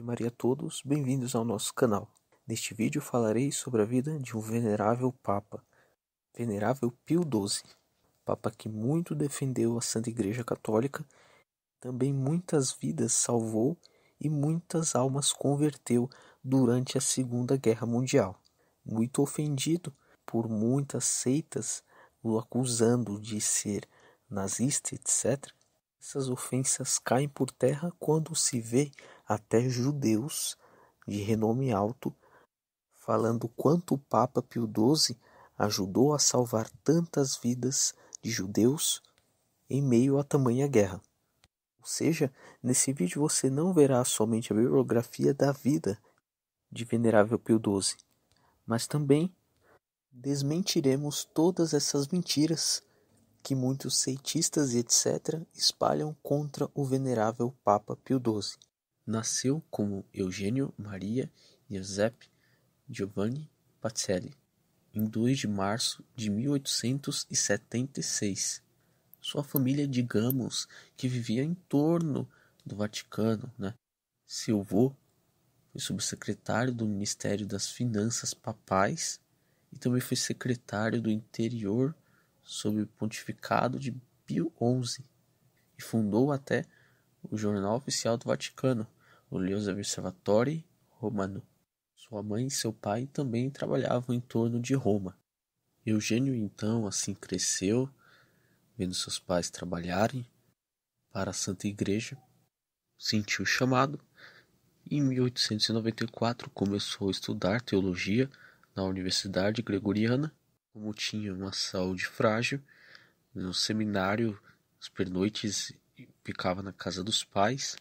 Ave Maria a todos, bem-vindos ao nosso canal. Neste vídeo falarei sobre a vida de um venerável Papa, Venerável Pio XII, Papa que muito defendeu a Santa Igreja Católica, também muitas vidas salvou e muitas almas converteu durante a Segunda Guerra Mundial. Muito ofendido por muitas seitas o acusando de ser nazista, etc., essas ofensas caem por terra quando se vê até judeus de renome alto, falando quanto o Papa Pio XII ajudou a salvar tantas vidas de judeus em meio a tamanha guerra. Ou seja, nesse vídeo você não verá somente a bibliografia da vida de Venerável Pio XII, mas também desmentiremos todas essas mentiras que muitos seitistas e etc. espalham contra o Venerável Papa Pio XII. Nasceu como Eugênio Maria Giuseppe Giovanni Pacelli em 2 de março de 1876. Sua família, digamos, que vivia em torno do Vaticano, né? Seu avô foi subsecretário do Ministério das Finanças Papais e também foi secretário do Interior sob o pontificado de Pio XI e fundou até o jornal oficial do Vaticano, o Leus Observatori Romano. Sua mãe e seu pai também trabalhavam em torno de Roma. Eugênio então assim cresceu, vendo seus pais trabalharem para a Santa Igreja, sentiu o chamado e em 1894 começou a estudar teologia na Universidade Gregoriana. Como tinha uma saúde frágil, no seminário, supernoites pernoites ficava na casa dos pais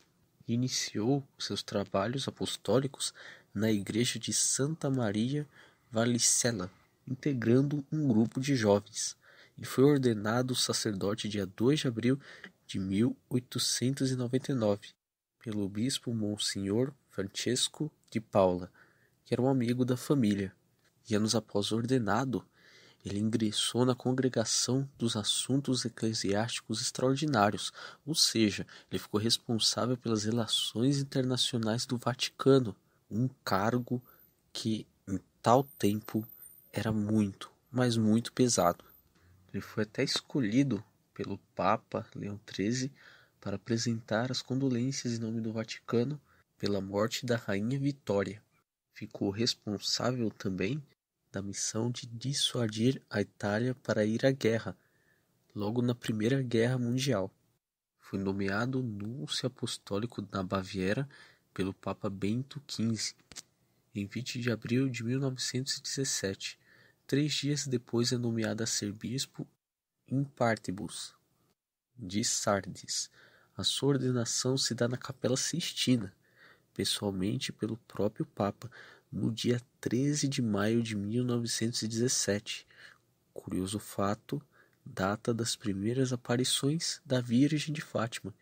e iniciou seus trabalhos apostólicos na igreja de Santa Maria Valicella, integrando um grupo de jovens, e foi ordenado sacerdote dia 2 de abril de 1899 pelo bispo Monsenhor Francesco de Paula, que era um amigo da família. E anos após ordenado, ele ingressou na Congregação dos Assuntos Eclesiásticos Extraordinários, ou seja, ele ficou responsável pelas relações internacionais do Vaticano, um cargo que em tal tempo era muito, mas muito pesado. Ele foi até escolhido pelo Papa Leão XIII para apresentar as condolências em nome do Vaticano pela morte da Rainha Vitória. Ficou responsável também da missão de dissuadir a Itália para ir à guerra, logo na Primeira Guerra Mundial. Foi nomeado núncio apostólico na Baviera pelo Papa Bento XV em 20 de abril de 1917. Três dias depois é nomeado a ser bispo in partibus de Sardes. A sua ordenação se dá na Capela Sistina, pessoalmente pelo próprio Papa, no dia 13 de maio de 1917. Curioso fato, data das primeiras aparições da Virgem de Fátima,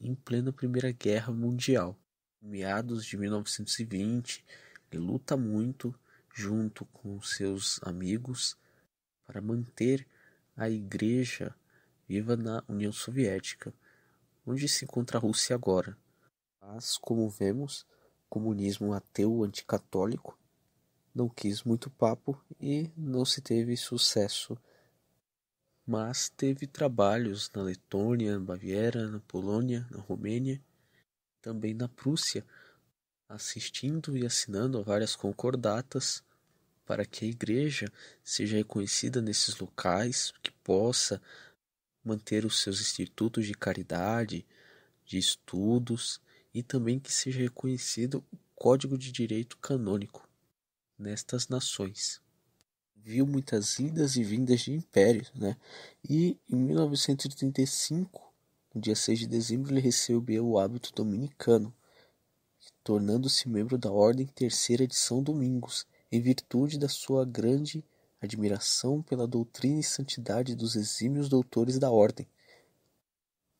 em plena Primeira Guerra Mundial. Em meados de 1920, ele luta muito, junto com seus amigos, para manter a Igreja viva na União Soviética, onde se encontra a Rússia agora. Mas, como vemos, comunismo ateu anticatólico, não quis muito papo e não se teve sucesso. Mas teve trabalhos na Letônia, na Baviera, na Polônia, na Romênia, também na Prússia, assistindo e assinando a várias concordatas para que a igreja seja reconhecida nesses locais, que possa manter os seus institutos de caridade, de estudos e também que seja reconhecido o Código de Direito Canônico nestas nações. Viu muitas idas e vindas de impérios, né? E em 1935, no dia 6 de dezembro, ele recebeu o hábito dominicano, tornando-se membro da Ordem Terceira de São Domingos, em virtude da sua grande admiração pela doutrina e santidade dos exímios doutores da Ordem,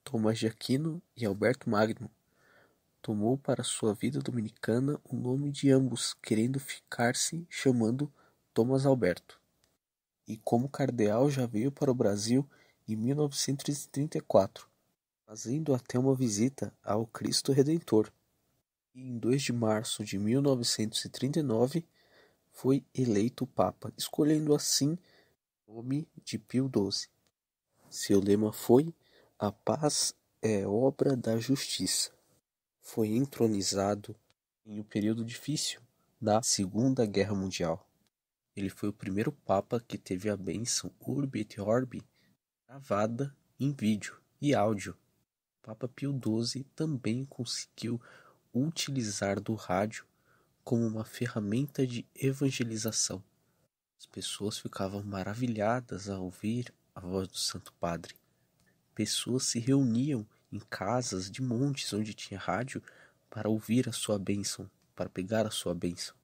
Tomás de Aquino e Alberto Magno tomou para sua vida dominicana o nome de ambos querendo ficar-se chamando Thomas Alberto. E como cardeal já veio para o Brasil em 1934, fazendo até uma visita ao Cristo Redentor. E em 2 de março de 1939 foi eleito Papa, escolhendo assim o nome de Pio XII. Seu lema foi: A paz é obra da justiça foi entronizado em um período difícil da Segunda Guerra Mundial. Ele foi o primeiro papa que teve a bênção Urbi et Orbi gravada em vídeo e áudio. O papa Pio XII também conseguiu utilizar do rádio como uma ferramenta de evangelização. As pessoas ficavam maravilhadas ao ouvir a voz do Santo Padre. Pessoas se reuniam em casas de montes onde tinha rádio para ouvir a sua bênção, para pegar a sua bênção.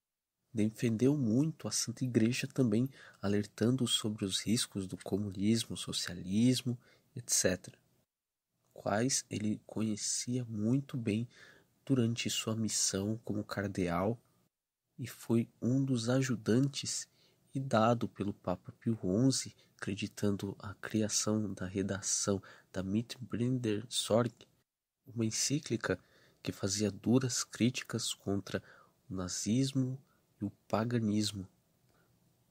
Defendeu muito a Santa Igreja também, alertando sobre os riscos do comunismo, socialismo, etc., quais ele conhecia muito bem durante sua missão como cardeal e foi um dos ajudantes e dado pelo Papa Pio XI, acreditando a criação da redação da Mitbrenner Sorge, uma encíclica que fazia duras críticas contra o nazismo e o paganismo,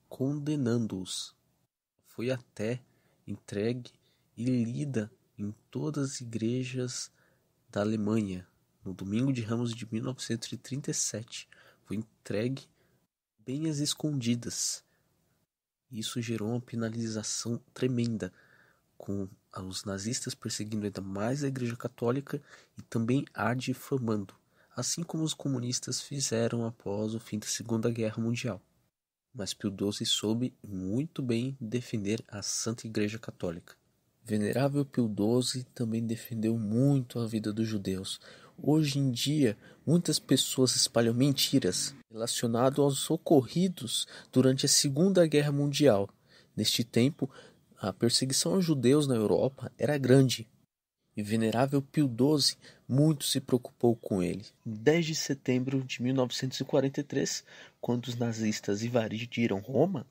condenando-os. Foi até entregue e lida em todas as igrejas da Alemanha. No domingo de Ramos de 1937, foi entregue bem às escondidas. Isso gerou uma penalização tremenda, com aos nazistas perseguindo ainda mais a Igreja Católica e também a difamando, assim como os comunistas fizeram após o fim da Segunda Guerra Mundial. Mas Pio XII soube muito bem defender a Santa Igreja Católica. Venerável Pio XII também defendeu muito a vida dos judeus. Hoje em dia, muitas pessoas espalham mentiras relacionadas aos ocorridos durante a Segunda Guerra Mundial. Neste tempo, a perseguição aos judeus na Europa era grande e Venerável Pio XII muito se preocupou com ele. 10 de setembro de 1943, quando os nazistas invadiram Roma,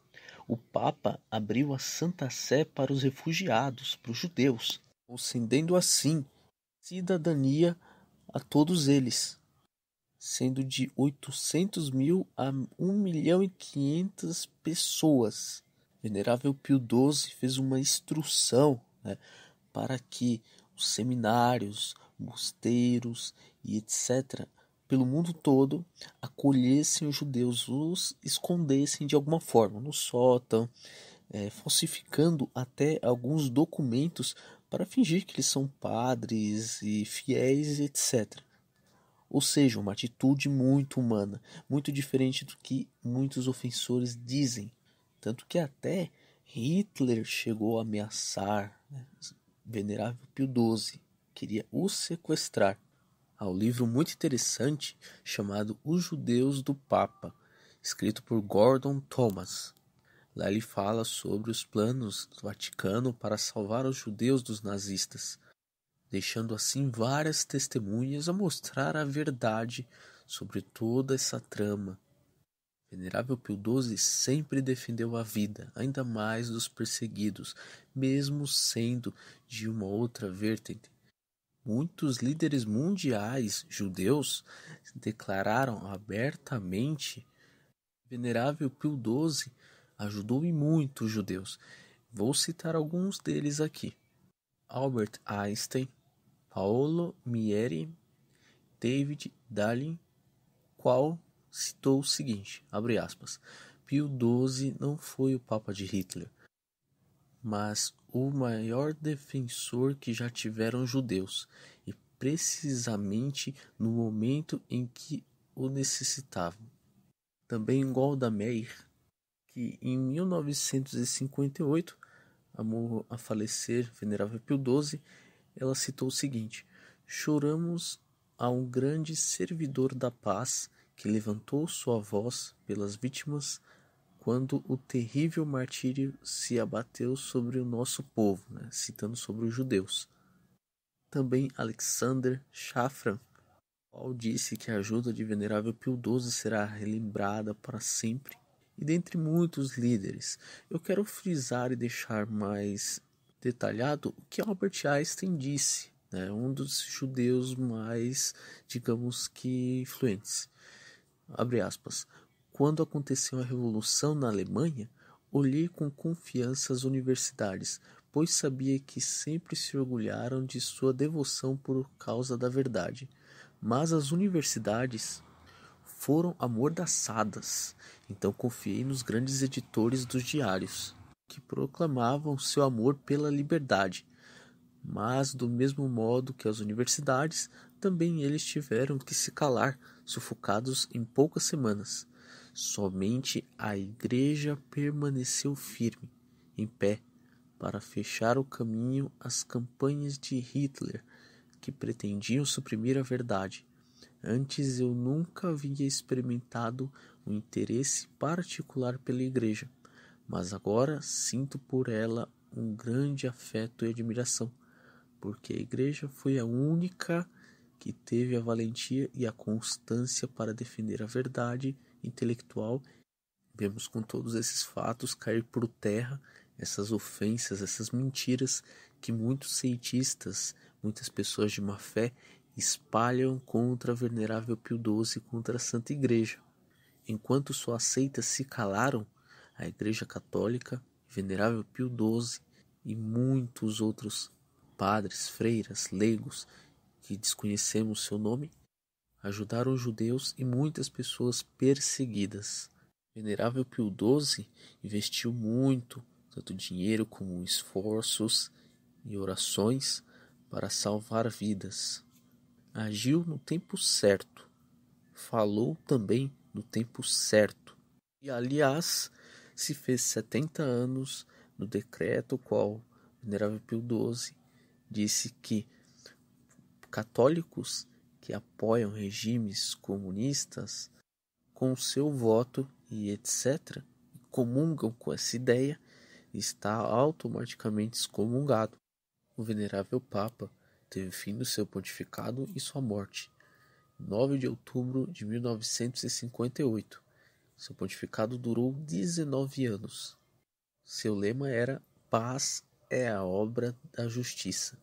o Papa abriu a Santa Sé para os refugiados, para os judeus, concedendo assim cidadania a todos eles, sendo de 800 mil a 1 milhão e 500 pessoas. Venerável Pio XII fez uma instrução né, para que os seminários, mosteiros e etc., pelo mundo todo, acolhessem os judeus, os escondessem de alguma forma no sótão, é, falsificando até alguns documentos para fingir que eles são padres e fiéis, etc. Ou seja, uma atitude muito humana, muito diferente do que muitos ofensores dizem. Tanto que até Hitler chegou a ameaçar né, Venerável Pio XII, queria o sequestrar. Há um livro muito interessante chamado Os Judeus do Papa, escrito por Gordon Thomas. Lá ele fala sobre os planos do Vaticano para salvar os judeus dos nazistas, deixando assim várias testemunhas a mostrar a verdade sobre toda essa trama Venerável Pio XII sempre defendeu a vida, ainda mais dos perseguidos, mesmo sendo de uma outra vertente. Muitos líderes mundiais judeus declararam abertamente Venerável Pio XII ajudou e muito os judeus. Vou citar alguns deles aqui: Albert Einstein, Paolo Mieri, David Darling, Qual citou o seguinte, abre aspas, Pio XII não foi o Papa de Hitler, mas o maior defensor que já tiveram judeus, e precisamente no momento em que o necessitavam. Também Golda Meir, que em 1958, amou a falecer, venerável Pio XII, ela citou o seguinte: Choramos a um grande servidor da paz que levantou sua voz pelas vítimas quando o terrível martírio se abateu sobre o nosso povo, né? citando sobre os judeus. Também Alexander Schaffran, qual disse que a ajuda de Venerável Pio XII será relembrada para sempre, e dentre muitos líderes. Eu quero frisar e deixar mais detalhado o que Albert Einstein disse, né? um dos judeus mais, digamos que, influentes aspas, quando aconteceu a revolução na Alemanha, olhei com confiança as universidades, pois sabia que sempre se orgulharam de sua devoção por causa da verdade. Mas as universidades foram amordaçadas, então confiei nos grandes editores dos diários, que proclamavam seu amor pela liberdade. Mas, do mesmo modo que as universidades, também eles tiveram que se calar, sufocados em poucas semanas. Somente a igreja permaneceu firme, em pé, para fechar o caminho às campanhas de Hitler, que pretendiam suprimir a verdade. Antes eu nunca havia experimentado um interesse particular pela igreja, mas agora sinto por ela um grande afeto e admiração, porque a igreja foi a única que teve a valentia e a constância para defender a verdade intelectual. Vemos com todos esses fatos cair por terra essas ofensas, essas mentiras que muitos cientistas, muitas pessoas de má fé espalham contra a venerável Pio XII, contra a Santa Igreja. Enquanto suas seitas se calaram, a Igreja Católica, venerável Pio XII e muitos outros padres, freiras, leigos que desconhecemos seu nome, ajudaram judeus e muitas pessoas perseguidas. Venerável Pio XII investiu muito, tanto dinheiro como esforços e orações, para salvar vidas. Agiu no tempo certo, falou também no tempo certo. E, aliás, se fez 70 anos no decreto qual Venerável Pio XII disse que católicos que apoiam regimes comunistas com seu voto e etc., e comungam com essa ideia, está automaticamente excomungado. O venerável Papa teve fim do seu pontificado e sua morte, 9 de outubro de 1958. Seu pontificado durou 19 anos. Seu lema era Paz é a obra da justiça.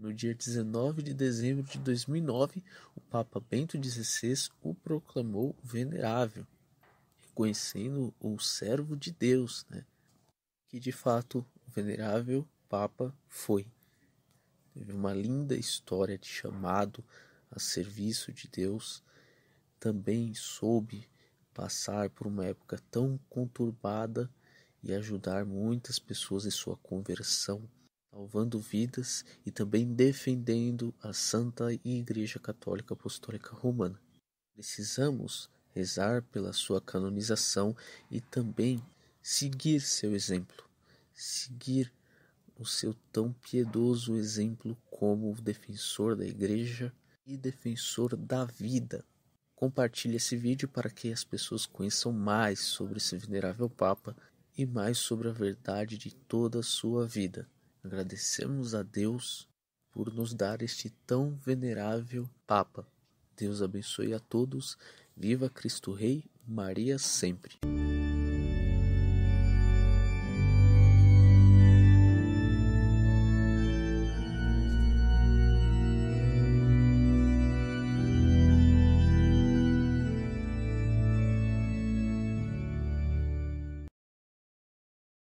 No dia 19 de dezembro de 2009, o Papa Bento XVI o proclamou venerável, reconhecendo o servo de Deus, né? que de fato o venerável Papa foi. Teve uma linda história de chamado a serviço de Deus, também soube passar por uma época tão conturbada e ajudar muitas pessoas em sua conversão salvando vidas e também defendendo a Santa Igreja Católica Apostólica Romana. Precisamos rezar pela sua canonização e também seguir seu exemplo, seguir o seu tão piedoso exemplo como defensor da Igreja e defensor da vida. Compartilhe esse vídeo para que as pessoas conheçam mais sobre esse venerável Papa e mais sobre a verdade de toda a sua vida. Agradecemos a Deus por nos dar este tão venerável Papa. Deus abençoe a todos. Viva Cristo Rei, Maria sempre.